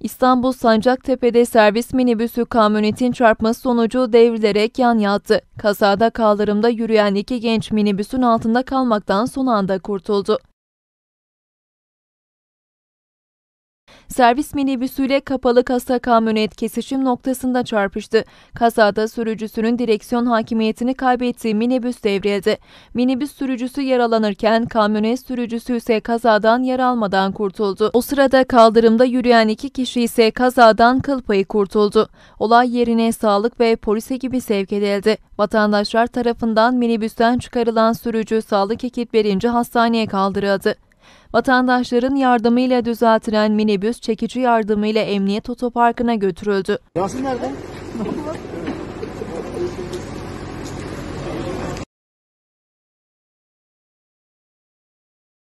İstanbul Sancaktepe'de servis minibüsü kamyonetin çarpması sonucu devrilerek yan yattı. Kazada kaldırımda yürüyen iki genç minibüsün altında kalmaktan son anda kurtuldu. servis minibüsüyle kapalı kasa kamyonet kesişim noktasında çarpıştı. Kazada sürücüsünün direksiyon hakimiyetini kaybettiği minibüs devrildi. Minibüs sürücüsü yaralanırken kamyonet sürücüsü ise kazadan yer almadan kurtuldu. O sırada kaldırımda yürüyen iki kişi ise kazadan kıl payı kurtuldu. Olay yerine sağlık ve polise gibi sevk edildi. Vatandaşlar tarafından minibüsten çıkarılan sürücü sağlık ekiplerince hastaneye kaldırıldı. Vatandaşların yardımıyla düzeltilen minibüs çekici yardımıyla emniyet otoparkına götürüldü. Yasin nerede?